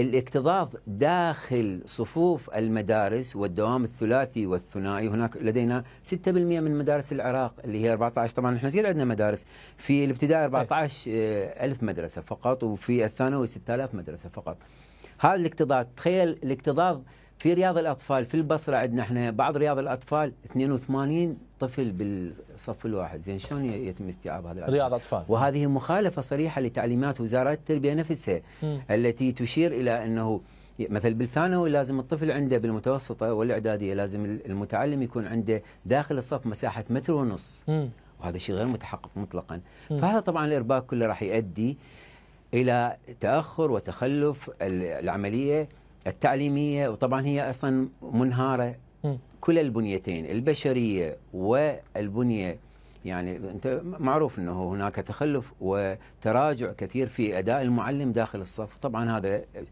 الاكتظاظ داخل صفوف المدارس والدوام الثلاثي والثنائي هناك لدينا 6% من مدارس العراق اللي هي 14 طبعا احنا زيد عندنا مدارس في الابتدائي 14 إيه. ألف مدرسة فقط وفي الثانوي 6000 مدرسة فقط هذا الاكتظاظ تخيل الاكتظاظ في رياض الاطفال في البصره عندنا احنا بعض رياض الاطفال 82 طفل بالصف الواحد زين شلون يتم استيعاب هذا الأطفال؟ رياض اطفال وهذه مخالفه صريحه لتعليمات وزاره التربيه نفسها م. التي تشير الى انه مثل بالثانوي لازم الطفل عنده بالمتوسطه والاعداديه لازم المتعلم يكون عنده داخل الصف مساحه متر ونص م. وهذا شيء غير متحقق مطلقا م. فهذا طبعا الارباك كله راح يؤدي الى تاخر وتخلف العمليه التعليميه وطبعا هي اصلا منهاره كلا البنيتين البشريه والبنيه يعني انت معروف انه هناك تخلف وتراجع كثير في اداء المعلم داخل الصف طبعا هذا